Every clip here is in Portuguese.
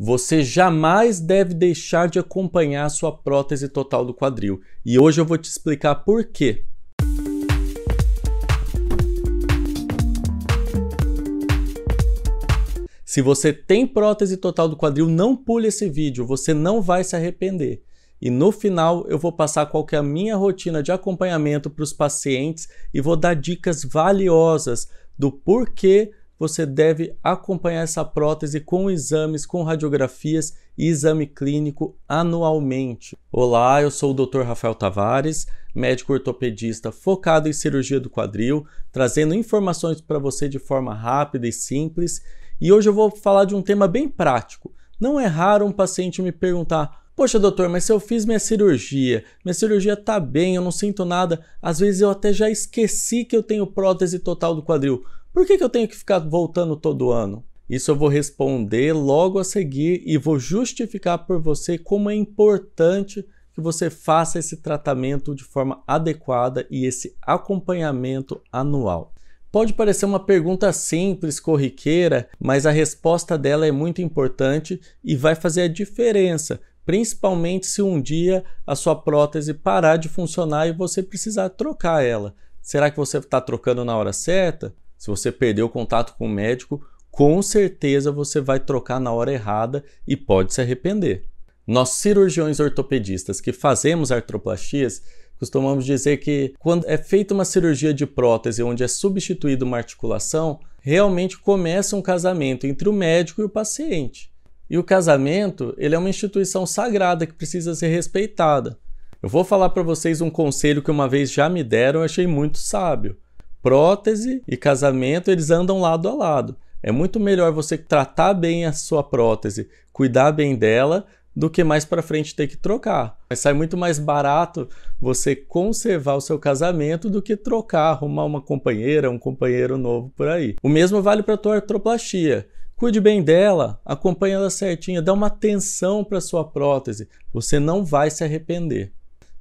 Você jamais deve deixar de acompanhar a sua prótese total do quadril. E hoje eu vou te explicar por quê. Se você tem prótese total do quadril, não pule esse vídeo, você não vai se arrepender. E no final eu vou passar qual é a minha rotina de acompanhamento para os pacientes e vou dar dicas valiosas do porquê você deve acompanhar essa prótese com exames, com radiografias e exame clínico anualmente. Olá, eu sou o Dr. Rafael Tavares, médico ortopedista focado em cirurgia do quadril, trazendo informações para você de forma rápida e simples. E hoje eu vou falar de um tema bem prático. Não é raro um paciente me perguntar: Poxa, doutor, mas se eu fiz minha cirurgia, minha cirurgia tá bem, eu não sinto nada, às vezes eu até já esqueci que eu tenho prótese total do quadril. Por que, que eu tenho que ficar voltando todo ano? Isso eu vou responder logo a seguir e vou justificar por você como é importante que você faça esse tratamento de forma adequada e esse acompanhamento anual. Pode parecer uma pergunta simples, corriqueira, mas a resposta dela é muito importante e vai fazer a diferença, principalmente se um dia a sua prótese parar de funcionar e você precisar trocar ela. Será que você está trocando na hora certa? Se você perdeu o contato com o médico, com certeza você vai trocar na hora errada e pode se arrepender. Nós cirurgiões ortopedistas que fazemos artroplastias, costumamos dizer que quando é feita uma cirurgia de prótese onde é substituída uma articulação, realmente começa um casamento entre o médico e o paciente. E o casamento, ele é uma instituição sagrada que precisa ser respeitada. Eu vou falar para vocês um conselho que uma vez já me deram, eu achei muito sábio prótese e casamento, eles andam lado a lado. É muito melhor você tratar bem a sua prótese, cuidar bem dela, do que mais para frente ter que trocar. Mas sai muito mais barato você conservar o seu casamento do que trocar, arrumar uma companheira, um companheiro novo por aí. O mesmo vale para a tua artroplastia. Cuide bem dela, acompanhe ela certinha, dá uma atenção para sua prótese. Você não vai se arrepender.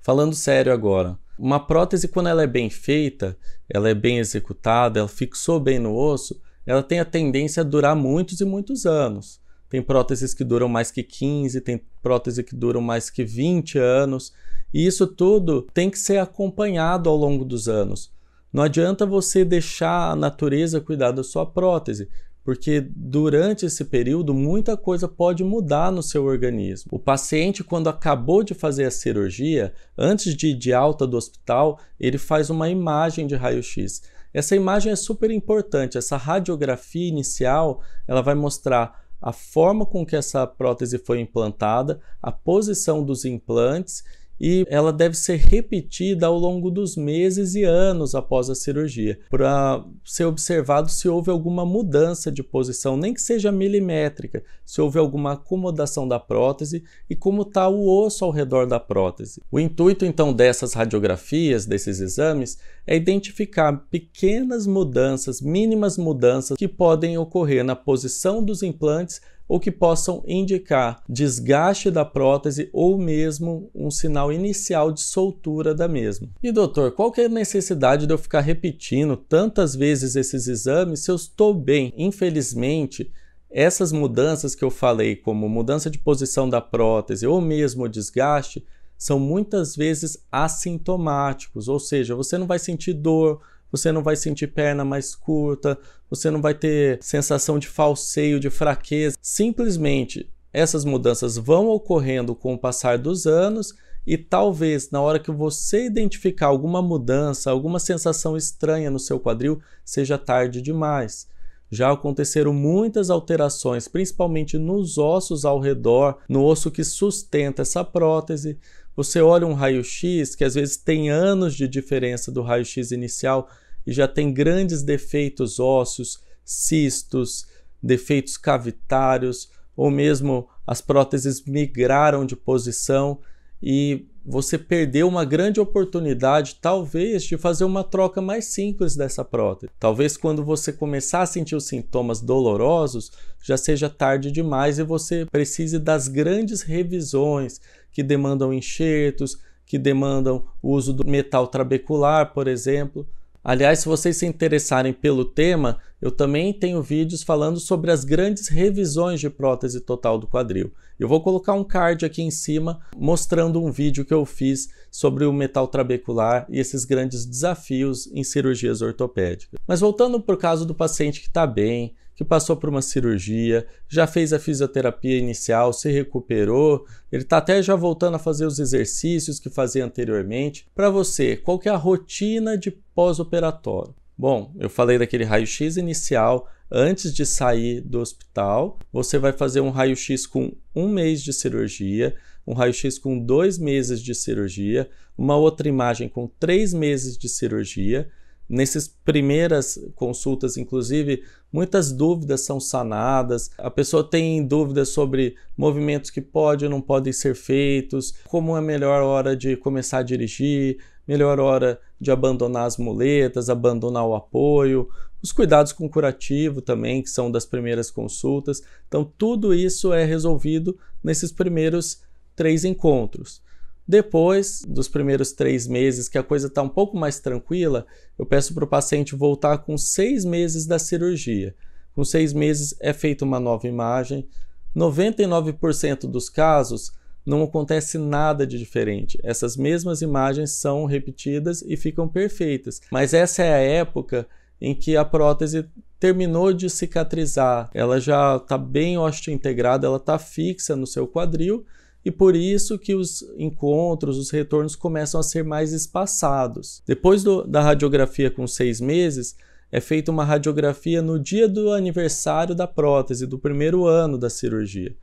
Falando sério agora, uma prótese, quando ela é bem feita, ela é bem executada, ela fixou bem no osso, ela tem a tendência a durar muitos e muitos anos. Tem próteses que duram mais que 15, tem próteses que duram mais que 20 anos, e isso tudo tem que ser acompanhado ao longo dos anos. Não adianta você deixar a natureza cuidar da sua prótese porque durante esse período muita coisa pode mudar no seu organismo. O paciente, quando acabou de fazer a cirurgia, antes de ir de alta do hospital, ele faz uma imagem de raio-x. Essa imagem é super importante, essa radiografia inicial ela vai mostrar a forma com que essa prótese foi implantada, a posição dos implantes e ela deve ser repetida ao longo dos meses e anos após a cirurgia, para ser observado se houve alguma mudança de posição, nem que seja milimétrica, se houve alguma acomodação da prótese e como está o osso ao redor da prótese. O intuito então dessas radiografias, desses exames, é identificar pequenas mudanças, mínimas mudanças que podem ocorrer na posição dos implantes ou que possam indicar desgaste da prótese ou mesmo um sinal inicial de soltura da mesma. E doutor, qual que é a necessidade de eu ficar repetindo tantas vezes esses exames se eu estou bem? Infelizmente, essas mudanças que eu falei, como mudança de posição da prótese ou mesmo desgaste, são muitas vezes assintomáticos, ou seja, você não vai sentir dor, você não vai sentir perna mais curta, você não vai ter sensação de falseio, de fraqueza. Simplesmente essas mudanças vão ocorrendo com o passar dos anos e talvez na hora que você identificar alguma mudança, alguma sensação estranha no seu quadril, seja tarde demais. Já aconteceram muitas alterações, principalmente nos ossos ao redor, no osso que sustenta essa prótese. Você olha um raio-x que às vezes tem anos de diferença do raio-x inicial e já tem grandes defeitos ósseos, cistos, defeitos cavitários, ou mesmo as próteses migraram de posição e você perdeu uma grande oportunidade, talvez, de fazer uma troca mais simples dessa prótese. Talvez quando você começar a sentir os sintomas dolorosos, já seja tarde demais e você precise das grandes revisões que demandam enxertos, que demandam o uso do metal trabecular, por exemplo. Aliás, se vocês se interessarem pelo tema, eu também tenho vídeos falando sobre as grandes revisões de prótese total do quadril. Eu vou colocar um card aqui em cima mostrando um vídeo que eu fiz sobre o metal trabecular e esses grandes desafios em cirurgias ortopédicas. Mas voltando para o caso do paciente que está bem, que passou por uma cirurgia, já fez a fisioterapia inicial, se recuperou, ele está até já voltando a fazer os exercícios que fazia anteriormente. Para você, qual que é a rotina de pós-operatório? Bom, eu falei daquele raio-x inicial antes de sair do hospital. Você vai fazer um raio-x com um mês de cirurgia, um raio-x com dois meses de cirurgia, uma outra imagem com três meses de cirurgia. Nessas primeiras consultas, inclusive, muitas dúvidas são sanadas. A pessoa tem dúvidas sobre movimentos que podem ou não podem ser feitos, como é a melhor hora de começar a dirigir, melhor hora de abandonar as muletas, abandonar o apoio, os cuidados com curativo também, que são das primeiras consultas. Então, tudo isso é resolvido nesses primeiros três encontros. Depois dos primeiros três meses, que a coisa está um pouco mais tranquila, eu peço para o paciente voltar com seis meses da cirurgia. Com seis meses é feita uma nova imagem. 99% dos casos não acontece nada de diferente. Essas mesmas imagens são repetidas e ficam perfeitas. Mas essa é a época em que a prótese terminou de cicatrizar, ela já está bem osteointegrada, ela está fixa no seu quadril e por isso que os encontros, os retornos começam a ser mais espaçados. Depois do, da radiografia com seis meses, é feita uma radiografia no dia do aniversário da prótese, do primeiro ano da cirurgia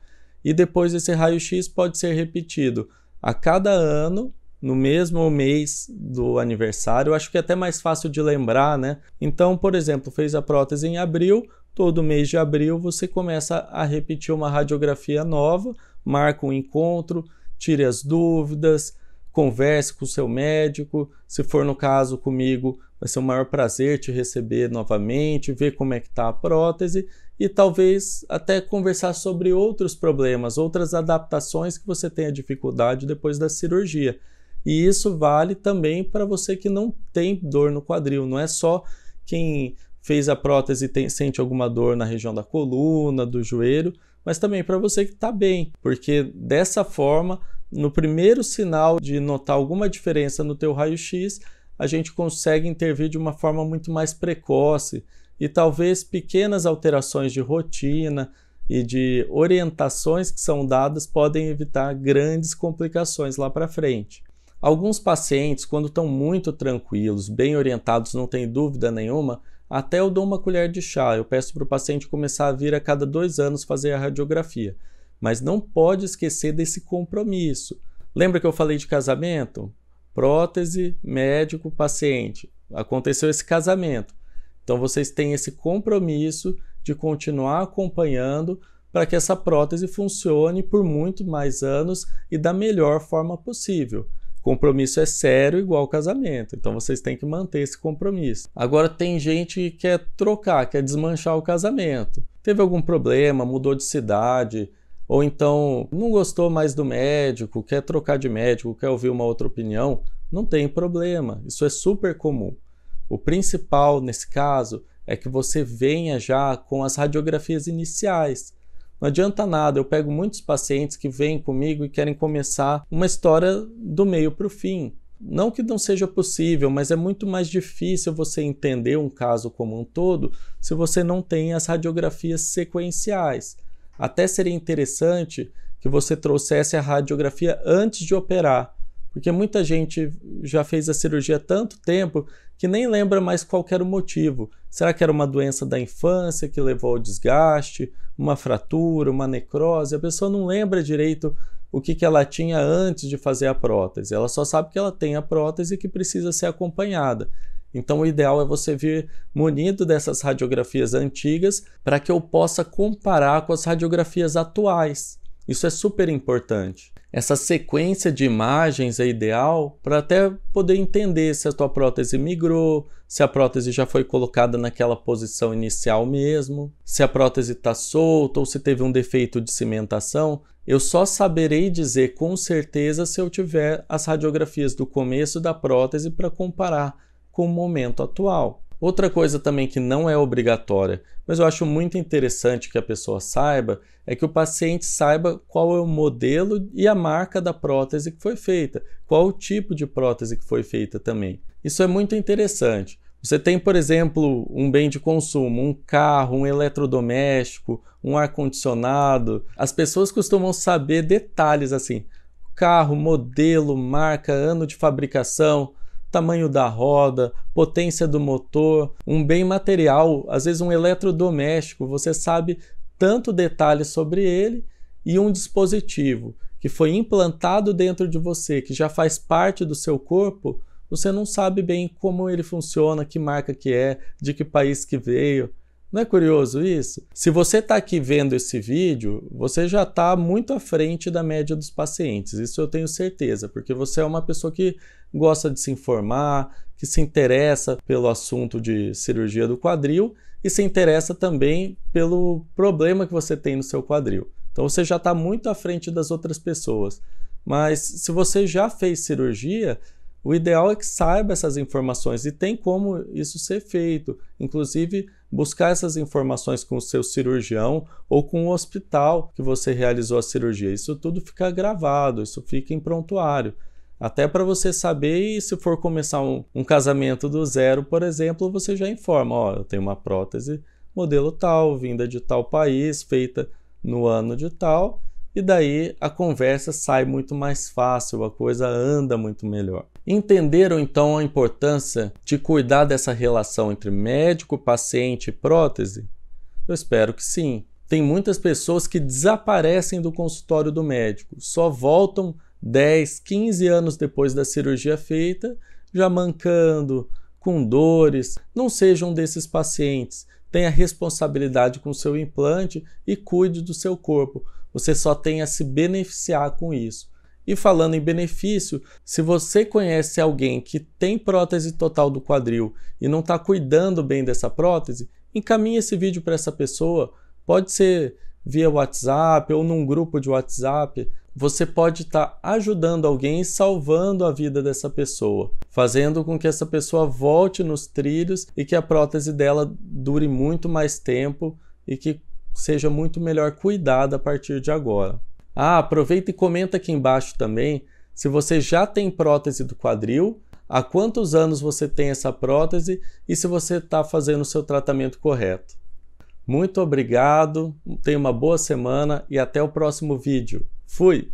e depois esse raio-x pode ser repetido a cada ano, no mesmo mês do aniversário. Eu acho que é até mais fácil de lembrar, né? Então, por exemplo, fez a prótese em abril, todo mês de abril você começa a repetir uma radiografia nova, marca um encontro, tire as dúvidas, converse com o seu médico, se for no caso comigo, Vai ser um maior prazer te receber novamente, ver como é que está a prótese e talvez até conversar sobre outros problemas, outras adaptações que você tenha dificuldade depois da cirurgia. E isso vale também para você que não tem dor no quadril, não é só quem fez a prótese tem, sente alguma dor na região da coluna, do joelho, mas também para você que está bem, porque dessa forma, no primeiro sinal de notar alguma diferença no teu raio-x, a gente consegue intervir de uma forma muito mais precoce e talvez pequenas alterações de rotina e de orientações que são dadas podem evitar grandes complicações lá para frente. Alguns pacientes, quando estão muito tranquilos, bem orientados, não tem dúvida nenhuma, até eu dou uma colher de chá. Eu peço para o paciente começar a vir a cada dois anos fazer a radiografia. Mas não pode esquecer desse compromisso. Lembra que eu falei de casamento? prótese, médico, paciente. Aconteceu esse casamento. Então vocês têm esse compromisso de continuar acompanhando para que essa prótese funcione por muito mais anos e da melhor forma possível. Compromisso é sério igual casamento, então vocês têm que manter esse compromisso. Agora tem gente que quer trocar, quer desmanchar o casamento. Teve algum problema, mudou de cidade, ou então, não gostou mais do médico, quer trocar de médico, quer ouvir uma outra opinião, não tem problema. Isso é super comum. O principal nesse caso é que você venha já com as radiografias iniciais. Não adianta nada, eu pego muitos pacientes que vêm comigo e querem começar uma história do meio para o fim. Não que não seja possível, mas é muito mais difícil você entender um caso como um todo se você não tem as radiografias sequenciais. Até seria interessante que você trouxesse a radiografia antes de operar, porque muita gente já fez a cirurgia há tanto tempo que nem lembra mais qual era o motivo. Será que era uma doença da infância que levou ao desgaste, uma fratura, uma necrose? A pessoa não lembra direito o que, que ela tinha antes de fazer a prótese. Ela só sabe que ela tem a prótese e que precisa ser acompanhada. Então, o ideal é você vir munido dessas radiografias antigas para que eu possa comparar com as radiografias atuais. Isso é super importante. Essa sequência de imagens é ideal para até poder entender se a tua prótese migrou, se a prótese já foi colocada naquela posição inicial mesmo, se a prótese está solta ou se teve um defeito de cimentação. Eu só saberei dizer com certeza se eu tiver as radiografias do começo da prótese para comparar com o momento atual. Outra coisa também que não é obrigatória, mas eu acho muito interessante que a pessoa saiba, é que o paciente saiba qual é o modelo e a marca da prótese que foi feita, qual o tipo de prótese que foi feita também. Isso é muito interessante. Você tem, por exemplo, um bem de consumo, um carro, um eletrodoméstico, um ar-condicionado. As pessoas costumam saber detalhes assim: carro, modelo, marca, ano de fabricação tamanho da roda, potência do motor, um bem material, às vezes um eletrodoméstico, você sabe tanto detalhe sobre ele e um dispositivo que foi implantado dentro de você, que já faz parte do seu corpo, você não sabe bem como ele funciona, que marca que é, de que país que veio. Não é curioso isso? Se você está aqui vendo esse vídeo, você já está muito à frente da média dos pacientes, isso eu tenho certeza, porque você é uma pessoa que gosta de se informar, que se interessa pelo assunto de cirurgia do quadril e se interessa também pelo problema que você tem no seu quadril. Então você já está muito à frente das outras pessoas. Mas se você já fez cirurgia, o ideal é que saiba essas informações e tem como isso ser feito. Inclusive, buscar essas informações com o seu cirurgião ou com o hospital que você realizou a cirurgia. Isso tudo fica gravado, isso fica em prontuário. Até para você saber, e se for começar um, um, casamento do zero, por exemplo, você já informa: ó, eu tenho uma prótese modelo tal, vinda de tal país, feita no ano de tal, e daí a conversa sai muito mais fácil, a coisa anda muito melhor. Entenderam então a importância de cuidar dessa relação entre médico, paciente e prótese? Eu espero que sim. Tem muitas pessoas que desaparecem do consultório do médico, só voltam 10, 15 anos depois da cirurgia feita, já mancando, com dores. Não sejam desses pacientes. Tenha responsabilidade com seu implante e cuide do seu corpo, você só tem a se beneficiar com isso. E falando em benefício, se você conhece alguém que tem prótese total do quadril e não está cuidando bem dessa prótese, encaminhe esse vídeo para essa pessoa. Pode ser via WhatsApp ou num grupo de WhatsApp. Você pode estar tá ajudando alguém e salvando a vida dessa pessoa, fazendo com que essa pessoa volte nos trilhos e que a prótese dela dure muito mais tempo e que seja muito melhor cuidada a partir de agora. Ah, aproveita e comenta aqui embaixo também se você já tem prótese do quadril, há quantos anos você tem essa prótese e se você está fazendo o seu tratamento correto. Muito obrigado, tenha uma boa semana e até o próximo vídeo. Fui!